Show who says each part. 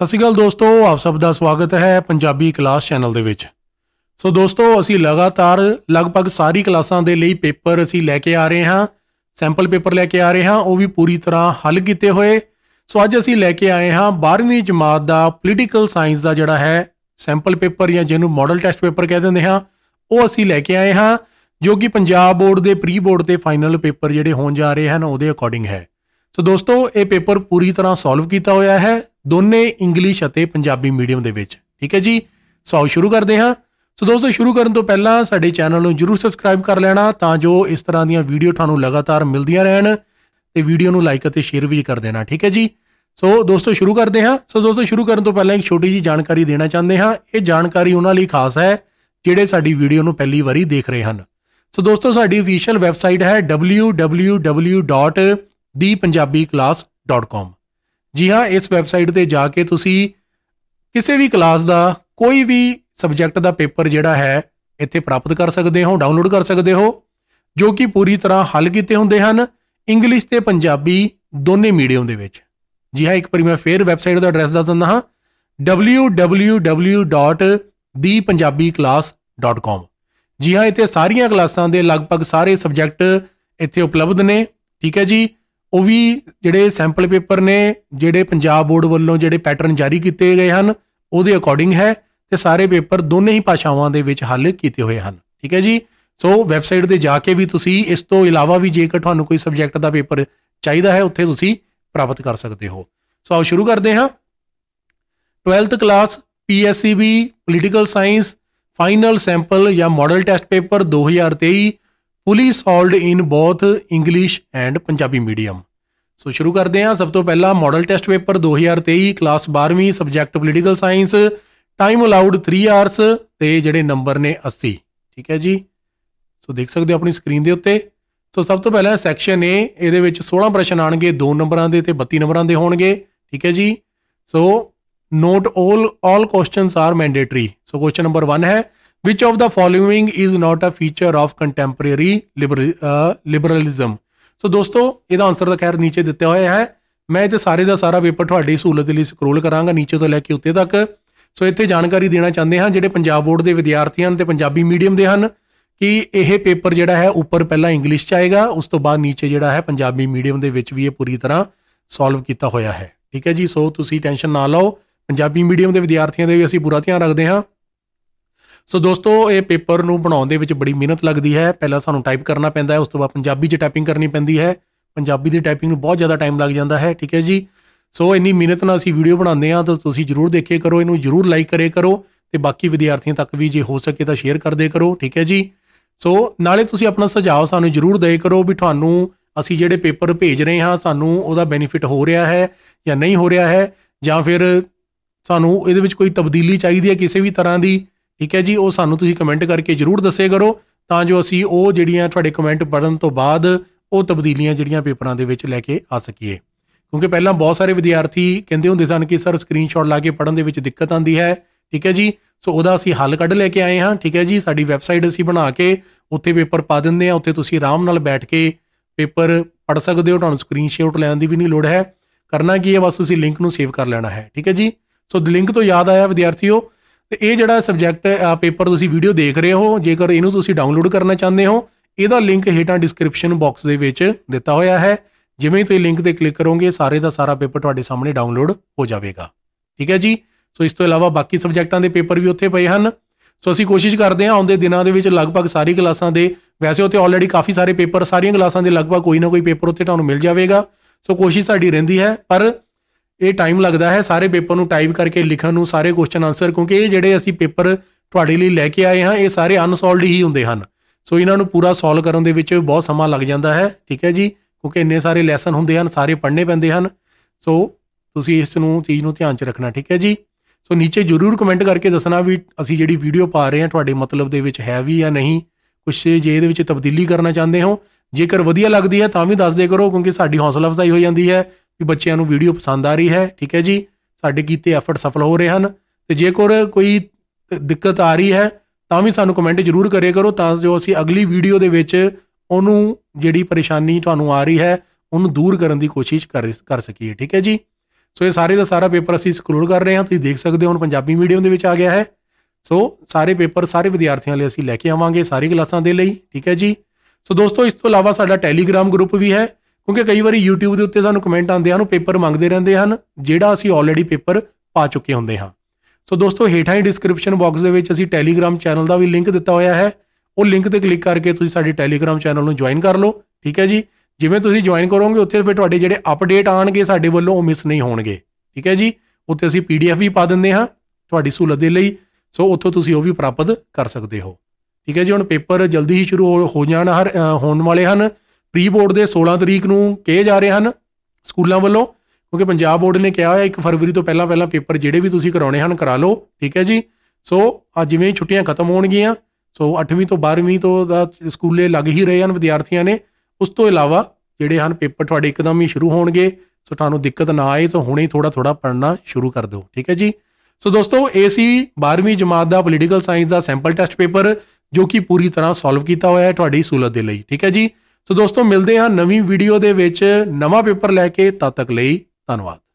Speaker 1: ਸਤਿ ਸ਼੍ਰੀ ਅਕਾਲ ਦੋਸਤੋ ਆਪ ਸਭ ਦਾ ਸਵਾਗਤ ਹੈ ਪੰਜਾਬੀ ਕਲਾਸ ਚੈਨਲ ਦੇ ਵਿੱਚ ਸੋ ਦੋਸਤੋ ਅਸੀਂ ਲਗਾਤਾਰ ਲਗਭਗ ਸਾਰੀ ਕਲਾਸਾਂ ਦੇ ਲਈ ਪੇਪਰ ਅਸੀਂ ਲੈ ਕੇ ਆ ਰਹੇ ਹਾਂ ਸੈਂਪਲ ਪੇਪਰ ਲੈ ਕੇ ਆ ਰਹੇ ਹਾਂ ਉਹ ਵੀ ਪੂਰੀ ਤਰ੍ਹਾਂ ਹੱਲ ਕੀਤੇ ਹੋਏ ਸੋ ਅੱਜ ਅਸੀਂ ਲੈ ਕੇ ਆਏ ਹਾਂ 12ਵੀਂ ਜਮਾਤ ਦਾ ਪੋਲੀਟੀਕਲ ਸਾਇੰਸ ਦਾ ਜਿਹੜਾ ਹੈ ਸੈਂਪਲ ਪੇਪਰ ਜਾਂ ਜਿਹਨੂੰ ਮਾਡਲ ਟੈਸਟ ਪੇਪਰ ਕਹਿ ਦਿੰਦੇ ਹਾਂ ਉਹ ਅਸੀਂ ਲੈ ਕੇ ਆਏ ਹਾਂ ਜੋ ਕਿ ਪੰਜਾਬ ਬੋਰਡ ਦੇ ਪ੍ਰੀ ਬੋਰਡ ਤੇ ਫਾਈਨਲ ਪੇਪਰ ਜਿਹੜੇ ਹੋਣ ਜਾ ਰਹੇ ਹਨ ਉਹਦੇ ਅਕੋਰਡਿੰਗ ਹੈ ਸੋ ਦੋਸਤੋ ਇਹ ਪੇਪਰ ਪੂਰੀ ਤਰ੍ਹਾਂ ਸੋਲਵ ਕੀਤਾ ਹੋਇਆ ਹੈ ਦੋਨੇ ਇੰਗਲਿਸ਼ ਅਤੇ ਪੰਜਾਬੀ ਮੀਡੀਅਮ ਦੇ ਵਿੱਚ ਠੀਕ ਹੈ ਜੀ ਸੋ ਸ਼ੁਰੂ ਕਰਦੇ ਹਾਂ ਸੋ ਦੋਸਤੋ ਸ਼ੁਰੂ ਕਰਨ ਤੋਂ ਪਹਿਲਾਂ ਸਾਡੇ ਚੈਨਲ ਨੂੰ ਜਰੂਰ ਸਬਸਕ੍ਰਾਈਬ ਕਰ ਲੈਣਾ ਤਾਂ ਜੋ ਇਸ ਤਰ੍ਹਾਂ ਦੀਆਂ ਵੀਡੀਓ ਤੁਹਾਨੂੰ ਲਗਾਤਾਰ ਮਿਲਦੀਆਂ ਰਹਿਣ ਤੇ ਵੀਡੀਓ ਨੂੰ ਲਾਈਕ ਅਤੇ ਸ਼ੇਅਰ ਵੀ ਕਰ ਦੇਣਾ ਠੀਕ ਹੈ ਜੀ ਸੋ ਦੋਸਤੋ ਸ਼ੁਰੂ ਕਰਦੇ ਹਾਂ ਸੋ ਦੋਸਤੋ ਸ਼ੁਰੂ ਕਰਨ ਤੋਂ ਪਹਿਲਾਂ ਇੱਕ ਛੋਟੀ ਜੀ ਜਾਣਕਾਰੀ ਦੇਣਾ ਚਾਹੁੰਦੇ ਹਾਂ ਇਹ ਜਾਣਕਾਰੀ ਉਹਨਾਂ ਲਈ ਖਾਸ ਹੈ ਜਿਹੜੇ ਸਾਡੀ ਵੀਡੀਓ ਨੂੰ ਪਹਿਲੀ ਵਾਰੀ ਦੇਖ ਰਹੇ ਹਨ ਸੋ ਦੋਸਤੋ ਸਾਡੀ ਅਫੀਸ਼ੀਅਲ ਵੈਬਸਾਈਟ ਹੈ www thepunjabiclass.com ਜੀ ਹਾਂ ਇਸ ਵੈਬਸਾਈਟ ਤੇ ਜਾ ਕੇ ਤੁਸੀਂ ਕਿਸੇ ਵੀ ਕਲਾਸ ਦਾ ਕੋਈ ਵੀ ਸਬਜੈਕਟ ਦਾ ਪੇਪਰ ਜਿਹੜਾ ਹੈ ਇੱਥੇ ਪ੍ਰਾਪਤ ਕਰ ਸਕਦੇ ਹੋ ਡਾਊਨਲੋਡ ਕਰ ਸਕਦੇ ਹੋ ਜੋ ਕਿ ਪੂਰੀ ਤਰ੍ਹਾਂ ਹੱਲ ਕੀਤੇ ਹੁੰਦੇ ਹਨ ਇੰਗਲਿਸ਼ ਤੇ ਪੰਜਾਬੀ ਦੋਨੇ ਮੀਡੀਅਮ ਦੇ ਵਿੱਚ ਜੀ ਹਾਂ ਇੱਕ ਵਾਰੀ ਮੈਂ ਫੇਰ ਵੈਬਸਾਈਟ ਦਾ ਐਡਰੈਸ ਦੱਸ ਦਿੰਦਾ ਹਾਂ www.thepunjabiclass.com ਜੀ ਹਾਂ ਇੱਥੇ ਸਾਰੀਆਂ ਕਲਾਸਾਂ ਦੇ ਲਗਭਗ ਸਾਰੇ ਸਬਜੈਕਟ ਇੱਥੇ ਉਪਲਬਧ ਨੇ ਠੀਕ ਹੈ ਜੀ ਉਹ ਵੀ ਜਿਹੜੇ ਸੈਂਪਲ ਪੇਪਰ ਨੇ ਜਿਹੜੇ ਪੰਜਾਬ ਬੋਰਡ ਵੱਲੋਂ ਜਿਹੜੇ ਪੈਟਰਨ ਜਾਰੀ ਕੀਤੇ ਗਏ ਹਨ ਉਹਦੇ ਅਕੋਰਡਿੰਗ ਹੈ ਤੇ ਸਾਰੇ ਪੇਪਰ ਦੋਨੇ ਹੀ ਭਾਸ਼ਾਵਾਂ ਦੇ ਵਿੱਚ ਹੱਲ ਕੀਤੇ ਹੋਏ ਹਨ ਠੀਕ ਹੈ ਜੀ ਸੋ ਵੈਬਸਾਈਟ ਤੇ ਜਾ ਕੇ ਵੀ ਤੁਸੀਂ ਇਸ ਤੋਂ ਇਲਾਵਾ ਵੀ ਜੇਕਰ ਤੁਹਾਨੂੰ ਕੋਈ ਸਬਜੈਕਟ ਦਾ ਪੇਪਰ ਚਾਹੀਦਾ ਹੈ ਉੱਥੇ ਤੁਸੀਂ ਪ੍ਰਾਪਤ ਕਰ ਸਕਦੇ ਹੋ ਸੋ ਆਓ ਸ਼ੁਰੂ ਕਰਦੇ ਹਾਂ 12th class PSCB political science final sample ਜਾਂ ਮਾਡਲ ਟੈਸਟ ਪੇਪਰ 2023 ਪੁਲਿਸ ਹਾਲਡ in both English and Punjabi medium so ਸ਼ੁਰੂ ਕਰਦੇ ਹਾਂ ਸਭ ਤੋਂ ਪਹਿਲਾਂ ਮਾਡਲ ਟੈਸਟ ਪੇਪਰ 2023 ਕਲਾਸ 12ਵੀਂ subject political science time allowed 3 hours ਤੇ ਜਿਹੜੇ ਨੰਬਰ ਨੇ 80 ਠੀਕ ਹੈ ਜੀ ਸੋ ਦੇਖ ਸਕਦੇ ਹੋ ਆਪਣੀ ਸਕਰੀਨ ਦੇ ਉੱਤੇ ਸੋ ਸਭ ਤੋਂ ਪਹਿਲਾਂ ਸੈਕਸ਼ਨ ਏ ਇਹਦੇ ਵਿੱਚ 16 ਪ੍ਰਸ਼ਨ ਆਣਗੇ 2 ਨੰਬਰਾਂ ਦੇ ਤੇ 32 ਨੰਬਰਾਂ ਦੇ ਹੋਣਗੇ ਠੀਕ ਹੈ ਜੀ so note 올 all questions are mandatory so question number 1 ਹੈ Which of the following is not a feature of contemporary uh, liberalism? ਸੋ ਦੋਸਤੋ ਇਹਦਾ ਆਨਸਰ ਤਾਂ ਖੈਰ ਨੀਚੇ ਦਿੱਤੇ ਹੋਏ ਹੈ ਮੈਂ ਇਹ ਸਾਰੇ ਦਾ ਸਾਰਾ ਪੇਪਰ ਤੁਹਾਡੀ ਸਹੂਲਤ ਲਈ ਸਕਰੋਲ ਕਰਾਂਗਾ ਨੀਚੇ ਤੋਂ ਲੈ ਕੇ ਉੱਤੇ ਤੱਕ ਸੋ ਇੱਥੇ ਜਾਣਕਾਰੀ ਦੇਣਾ ਚਾਹੁੰਦੇ ਹਾਂ ਜਿਹੜੇ ਪੰਜਾਬ ਬੋਰਡ ਦੇ ਵਿਦਿਆਰਥੀ ਹਨ ਤੇ ਪੰਜਾਬੀ ਮੀਡੀਅਮ ਦੇ ਹਨ ਕਿ ਇਹ ਪੇਪਰ ਜਿਹੜਾ ਹੈ ਉੱਪਰ ਪਹਿਲਾਂ ਇੰਗਲਿਸ਼ ਚ ਆਏਗਾ ਉਸ ਤੋਂ ਬਾਅਦ ਨੀਚੇ ਜਿਹੜਾ ਹੈ ਪੰਜਾਬੀ ਮੀਡੀਅਮ ਦੇ ਵਿੱਚ ਵੀ ਇਹ ਪੂਰੀ ਤਰ੍ਹਾਂ ਸੋਲਵ ਕੀਤਾ ਹੋਇਆ ਹੈ ਠੀਕ ਹੈ ਜੀ ਸੋ ਤੁਸੀਂ ਟੈਨਸ਼ਨ ਨਾ ਲਓ ਪੰਜਾਬੀ ਮੀਡੀਅਮ ਦੇ ਵਿਦਿਆਰਥੀਆਂ ਦੇ ਵੀ ਅਸੀਂ ਪੂਰਾ ਧਿਆਨ ਰੱਖਦੇ ਹਾਂ ਸੋ ਦੋਸਤੋ ਇਹ ਪੇਪਰ ਨੂੰ ਬਣਾਉਣ ਦੇ ਵਿੱਚ ਬੜੀ ਮਿਹਨਤ ਲੱਗਦੀ ਹੈ ਪਹਿਲਾਂ ਸਾਨੂੰ ਟਾਈਪ ਕਰਨਾ ਪੈਂਦਾ ਹੈ ਉਸ ਤੋਂ ਬਾਅਦ ਪੰਜਾਬੀ 'ਚ ਟਾਈਪਿੰਗ ਕਰਨੀ ਪੈਂਦੀ ਹੈ ਪੰਜਾਬੀ ਦੀ ਟਾਈਪਿੰਗ ਨੂੰ ਬਹੁਤ ਜ਼ਿਆਦਾ ਟਾਈਮ ਲੱਗ ਜਾਂਦਾ ਹੈ ਠੀਕ ਹੈ ਜੀ ਸੋ ਇੰਨੀ ਮਿਹਨਤ ਨਾਲ ਅਸੀਂ ਵੀਡੀਓ ਬਣਾਉਂਦੇ ਆ ਤਾਂ ਤੁਸੀਂ ਜਰੂਰ ਦੇਖੇ ਕਰੋ ਇਹਨੂੰ ਜਰੂਰ ਲਾਈਕ ਕਰੇ ਕਰੋ ਤੇ ਬਾਕੀ ਵਿਦਿਆਰਥੀਆਂ ਤੱਕ ਵੀ ਜੇ ਹੋ ਸਕੇ ਤਾਂ ਸ਼ੇਅਰ ਕਰਦੇ ਕਰੋ ਠੀਕ ਹੈ ਜੀ ਸੋ ਨਾਲੇ ਤੁਸੀਂ ਆਪਣਾ ਸੁਝਾਅ ਸਾਨੂੰ ਜਰੂਰ ਦੇ ਕਰੋ ਵੀ ਤੁਹਾਨੂੰ ਅਸੀਂ ਜਿਹੜੇ ਪੇਪਰ ਭੇਜ ਰਹੇ ਹਾਂ ਸਾਨੂੰ ਉਹਦਾ ਬੈਨੀਫਿਟ ਹੋ ਰਿਹਾ ਹੈ ਜਾਂ ਨਹੀਂ ਹੋ ਰਿਹਾ ਹੈ ਜਾਂ ਫਿਰ ਸਾਨੂੰ ਇਹਦੇ ਵਿੱਚ ਕੋਈ ਤਬਦੀਲੀ ਚਾਹੀਦੀ ਹੈ ਕਿਸੇ ਵੀ ਤਰ੍ਹਾਂ ਦੀ ਠੀਕ ਹੈ ਜੀ ਉਹ ਸਾਨੂੰ ਤੁਸੀਂ ਕਮੈਂਟ ਕਰਕੇ ਜਰੂਰ ਦੱਸੇ ਕਰੋ ਤਾਂ ਜੋ ਅਸੀਂ ਉਹ ਜਿਹੜੀਆਂ ਤੁਹਾਡੇ ਕਮੈਂਟ ਪੜਨ ਤੋਂ ਬਾਅਦ ਉਹ ਤਬਦੀਲੀਆਂ ਜਿਹੜੀਆਂ ਪੇਪਰਾਂ ਦੇ ਵਿੱਚ ਲੈ ਕੇ ਆ ਸਕੀਏ ਕਿਉਂਕਿ ਪਹਿਲਾਂ ਬਹੁਤ ਸਾਰੇ ਵਿਦਿਆਰਥੀ ਕਹਿੰਦੇ ਹੁੰਦੇ ਸਨ ਕਿ ਸਰ ਸਕਰੀਨਸ਼ਾਟ ਲਾ ਕੇ ਪੜਨ ਦੇ ਵਿੱਚ ਦਿੱਕਤ ਆਉਂਦੀ ਹੈ ਠੀਕ ਹੈ ਜੀ ਸੋ ਉਹਦਾ ਅਸੀਂ ਹੱਲ ਕੱਢ ਲੈ ਕੇ ਆਏ ਹਾਂ ਠੀਕ ਹੈ ਜੀ ਸਾਡੀ ਵੈਬਸਾਈਟ ਅਸੀਂ ਬਣਾ ਕੇ ਉੱਥੇ ਪੇਪਰ ਪਾ ਦਿੰਦੇ ਆ ਉੱਥੇ ਤੁਸੀਂ ਆਰਾਮ ਨਾਲ ਬੈਠ ਕੇ ਪੇਪਰ ਪੜ ਸਕਦੇ ਹੋ ਤੁਹਾਨੂੰ ਸਕਰੀਨਸ਼ਾਟ ਲੈਣ ਦੀ ਵੀ ਨਹੀਂ ਲੋੜ ਹੈ ਕਰਨਾ ਕੀ ਹੈ ਬਸ ਤੁਸੀਂ ਲਿੰਕ ਨੂੰ ਸੇਵ ਕਰ ਲੈਣਾ ਹੈ ਠੀਕ ਹੈ ਜੀ ਸੋ ਲਿੰਕ ਤੋਂ ਯਾਦ ਆਇਆ ਵਿਦਿਆਰਥੀਓ ਤੇ ਇਹ ਜਿਹੜਾ ਸਬਜੈਕਟ ਹੈ ਪੇਪਰ ਤੁਸੀਂ ਵੀਡੀਓ ਦੇਖ ਰਹੇ ਹੋ ਜੇਕਰ ਇਹਨੂੰ ਤੁਸੀਂ ਡਾਊਨਲੋਡ ਕਰਨਾ ਚਾਹੁੰਦੇ ਹੋ ਇਹਦਾ ਲਿੰਕ ਹੇਠਾਂ ਡਿਸਕ੍ਰਿਪਸ਼ਨ ਬਾਕਸ ਦੇ ਵਿੱਚ ਦਿੱਤਾ ਹੋਇਆ ਹੈ ਜਿਵੇਂ ਤੁਸੀਂ ਲਿੰਕ ਤੇ ਕਲਿੱਕ ਕਰੋਗੇ ਸਾਰੇ ਦਾ ਸਾਰਾ ਪੇਪਰ ਤੁਹਾਡੇ ਸਾਹਮਣੇ ਡਾਊਨਲੋਡ ਹੋ ਜਾਵੇਗਾ ਠੀਕ ਹੈ ਜੀ ਸੋ ਇਸ ਤੋਂ ਇਲਾਵਾ ਬਾਕੀ ਸਬਜੈਕਟਾਂ ਦੇ ਪੇਪਰ ਵੀ ਉੱਥੇ ਪਏ ਹਨ ਸੋ ਅਸੀਂ ਕੋਸ਼ਿਸ਼ ਕਰਦੇ ਹਾਂ ਆਉਂਦੇ ਦਿਨਾਂ ਦੇ ਵਿੱਚ ਲਗਭਗ ਸਾਰੀ ਕਲਾਸਾਂ ਦੇ ਵੈਸੇ ਉੱਥੇ ਆਲਰੇਡੀ ਕਾਫੀ ਸਾਰੇ ਪੇਪਰ ਸਾਰੀਆਂ ਕਲਾਸਾਂ ਦੇ ਲਗਭਗ ਕੋਈ ਨਾ ਕੋਈ ਪੇਪਰ ਉੱਥੇ ਤੁਹਾਨੂੰ ਮਿਲ ਜਾਵੇਗਾ ਸੋ ਕੋਸ਼ਿਸ਼ ਸਾਡੀ ਰਹਿੰਦੀ ਹੈ ਪਰ ਇਹ ਟਾਈਮ ਲੱਗਦਾ ਹੈ ਸਾਰੇ ਪੇਪਰ ਨੂੰ ਟਾਈਪ ਕਰਕੇ ਲਿਖਣ ਨੂੰ ਸਾਰੇ ਕੁਐਸਚਨ ਆਨਸਰ ਕਿਉਂਕਿ ਇਹ ਜਿਹੜੇ ਅਸੀਂ ਪੇਪਰ ਤੁਹਾਡੇ ਲਈ ਲੈ ਕੇ ਆਏ ਹਾਂ ਇਹ ਸਾਰੇ ਅਨਸੋਲਵਡ ਹੀ ਹੁੰਦੇ ਹਨ ਸੋ ਇਹਨਾਂ ਨੂੰ ਪੂਰਾ ਸੋਲਵ ਕਰਨ ਦੇ ਵਿੱਚ ਬਹੁਤ ਸਮਾਂ ਲੱਗ ਜਾਂਦਾ ਹੈ ਠੀਕ ਹੈ ਜੀ ਕਿਉਂਕਿ ਇੰਨੇ ਸਾਰੇ ਲੈਸਨ ਹੁੰਦੇ ਹਨ ਸਾਰੇ ਪੜ੍ਹਨੇ ਪੈਂਦੇ ਹਨ ਸੋ ਤੁਸੀਂ ਇਸ ਨੂੰ ਚੀਜ਼ ਨੂੰ ਧਿਆਨ 'ਚ ਰੱਖਣਾ ਠੀਕ ਹੈ ਜੀ ਸੋ ਨੀਚੇ ਜਰੂਰ ਕਮੈਂਟ ਕਰਕੇ ਦੱਸਣਾ ਵੀ ਅਸੀਂ ਜਿਹੜੀ ਵੀਡੀਓ ਪਾ ਰਹੇ ਹਾਂ ਤੁਹਾਡੇ ਮਤਲਬ ਦੇ ਵਿੱਚ ਹੈ ਵੀ ਜਾਂ ਨਹੀਂ ਕੁਝ ਜੇ ਇਹਦੇ ਵਿੱਚ ਤਬਦੀਲੀ ਕਰਨਾ ਚਾਹੁੰਦੇ ਹੋ ਜੇਕਰ ਵਧੀਆ ਲੱਗਦੀ ਹੈ ਤਾਂ ਵੀ ਦੱਸ ਕਰੋ ਕਿਉਂਕਿ ਸਾਡੀ ਹੌਸਲਾ ਅਫਜ਼ਾਈ ਹੋ ਜਾਂਦੀ ਹੈ ਕਿ ਬੱਚਿਆਂ ਨੂੰ ਵੀਡੀਓ ਪਸੰਦ ਆ ਰਹੀ ਹੈ ਠੀਕ ਹੈ ਜੀ ਸਾਡੇ ਕੀਤੇ ਐਫਰਟ ਸਫਲ ਹੋ ਰਹੇ ਹਨ ਤੇ ਜੇਕਰ ਕੋਈ ਦਿੱਕਤ ਆ ਰਹੀ ਹੈ ਤਾਂ ਵੀ ਸਾਨੂੰ ਕਮੈਂਟ ਜ਼ਰੂਰ ਕਰਿਆ ਕਰੋ ਤਾਂ ਜੋ ਅਸੀਂ ਅਗਲੀ ਵੀਡੀਓ ਦੇ ਵਿੱਚ ਉਹਨੂੰ ਜਿਹੜੀ ਪਰੇਸ਼ਾਨੀ ਤੁਹਾਨੂੰ ਆ ਰਹੀ ਹੈ ਉਹਨੂੰ ਦੂਰ ਕਰਨ ਦੀ ਕੋਸ਼ਿਸ਼ ਕਰ ਸਕੀਏ ਠੀਕ ਹੈ ਜੀ ਸੋ ਇਹ ਸਾਰੇ ਦਾ ਸਾਰਾ ਪੇਪਰ ਅਸੀਂ ਸਕਰੋਲ ਕਰ ਰਹੇ ਹਾਂ ਤੁਸੀਂ ਦੇਖ ਸਕਦੇ ਹੋ ਹੁਣ ਪੰਜਾਬੀ ਮੀਡੀਅਮ ਦੇ ਵਿੱਚ ਆ ਗਿਆ ਹੈ ਸੋ ਸਾਰੇ ਪੇਪਰ ਸਾਰੇ ਵਿਦਿਆਰਥੀਆਂ ਲਈ ਅਸੀਂ ਲੈ ਕੇ ਆਵਾਂਗੇ ਸਾਰੀ ਕਲਾਸਾਂ ਦੇ ਲਈ ਠੀਕ ਹੈ ਜੀ ਸੋ ਦੋਸਤੋ ਇਸ ਤੋਂ ਇਲਾਵਾ ਸਾਡਾ ਟੈਲੀਗ੍ਰam ਗਰੁੱਪ ਵੀ ਹੈ ਕਿਉਂਕਿ ਕਈ ਵਾਰੀ YouTube ਦੇ ਉੱਤੇ ਸਾਨੂੰ ਕਮੈਂਟ ਆਉਂਦੇ ਹਨ ਉਹ ਪੇਪਰ ਮੰਗਦੇ ਰਹਿੰਦੇ ਹਨ ਜਿਹੜਾ ਅਸੀਂ ਆਲਰੇਡੀ ਪੇਪਰ ਪਾ ਚੁੱਕੇ ਹੁੰਦੇ ਹਾਂ ਸੋ ਦੋਸਤੋ ਹੇਠਾਂ ਹੀ ਡਿਸਕ੍ਰਿਪਸ਼ਨ ਬਾਕਸ ਦੇ ਵਿੱਚ ਅਸੀਂ ਟੈਲੀਗ੍ਰam ਚੈਨਲ ਦਾ ਵੀ ਲਿੰਕ ਦਿੱਤਾ ਹੋਇਆ ਹੈ ਉਹ ਲਿੰਕ ਤੇ ਕਲਿੱਕ ਕਰਕੇ ਤੁਸੀਂ ਸਾਡੇ ਟੈਲੀਗ੍ਰam ਚੈਨਲ ਨੂੰ ਜੁਆਇਨ ਕਰ ਲਓ ਠੀਕ ਹੈ ਜੀ ਜਿਵੇਂ ਤੁਸੀਂ ਜੁਆਇਨ ਕਰੋਗੇ ਉੱਥੇ ਫਿਰ ਤੁਹਾਡੇ ਜਿਹੜੇ ਅਪਡੇਟ ਆਣਗੇ ਸਾਡੇ ਵੱਲੋਂ ਉਹ ਮਿਸ ਨਹੀਂ ਹੋਣਗੇ ਠੀਕ ਹੈ ਜੀ ਉੱਥੇ ਅਸੀਂ ਪੀਡੀਐਫ ਵੀ ਪਾ ਦਿੰਦੇ ਹਾਂ ਤੁਹਾਡੀ ਸਹੂਲਤ ਦੇ ਲਈ ਸੋ ਉੱਥੋਂ ਤੁਸੀਂ ਉਹ ਵੀ ਪ੍ਰਾਪਤ ਕਰ ਸਕਦੇ ਹੋ ਠੀਕ ਹੈ ਜੀ ਹੁਣ ਪੇਪਰ ਜਲਦੀ ਹੀ ਸ਼ੁਰੂ ਹੋ ਜਾਣ ਹਰ ਹੋਣ ਵਾਲੇ ਹਨ ਪ੍ਰੀ ਬੋਰਡ ਦੇ 16 ਤਰੀਕ ਨੂੰ ਕਹੇ ਜਾ ਰਹੇ ਹਨ ਸਕੂਲਾਂ ਵੱਲੋਂ ਕਿਉਂਕਿ ਪੰਜਾਬ ਬੋਰਡ ਨੇ ਕਿਹਾ ਹੋਇਆ 1 ਫਰਵਰੀ ਤੋਂ ਪਹਿਲਾਂ ਪਹਿਲਾਂ ਪੇਪਰ ਜਿਹੜੇ ਵੀ ਤੁਸੀਂ ਕਰਾਉਣੇ ਹਨ ਕਰਾ ਲਓ ਠੀਕ ਹੈ ਜੀ ਸੋ ਅੱਜ ਜਿਵੇਂ ਛੁੱਟੀਆਂ ਖਤਮ ਹੋਣਗੀਆਂ ਸੋ 8ਵੀਂ ਤੋਂ 12ਵੀਂ ਤੋਂ ਦਾ ਸਕੂਲੇ ਲੱਗ ਹੀ ਰਹੇ ਹਨ ਵਿਦਿਆਰਥੀਆਂ ਨੇ ਉਸ ਤੋਂ ਇਲਾਵਾ ਜਿਹੜੇ ਹਨ ਪੇਪਰ ਤੁਹਾਡੇ ਇੱਕਦਮ ਹੀ ਸ਼ੁਰੂ ਹੋਣਗੇ ਸੋ ਤੁਹਾਨੂੰ ਦਿੱਕਤ ਨਾ ਆਏ ਤਾਂ ਹੁਣੇ ਥੋੜਾ ਥੋੜਾ ਪੜਨਾ ਸ਼ੁਰੂ ਕਰ ਦਿਓ ਠੀਕ ਹੈ ਜੀ ਸੋ ਦੋਸਤੋ ਏਸੀ 12ਵੀਂ ਜਮਾਤ ਦਾ ਪੋਲੀਟੀਕਲ ਸਾਇੰਸ ਦਾ ਸੈਂਪਲ ਟੈਸਟ ਪੇਪਰ ਜੋ ਕਿ ਪੂਰੀ ਤਰ੍ਹਾਂ ਸੋਲਵ ਕੀਤਾ ਹੋਇਆ ਹੈ ਤੁਹਾਡੀ ਸਹੂਲਤ ਦੇ ਲਈ ਠੀਕ ਹੈ ਜੀ ਸੋ ਦੋਸਤੋ ਮਿਲਦੇ ਹਾਂ ਨਵੀਂ ਵੀਡੀਓ ਦੇ ਵਿੱਚ ਨਵਾਂ ਪੇਪਰ ਲੈ ਕੇ ਤਦ ਤੱਕ ਲਈ ਧੰਨਵਾਦ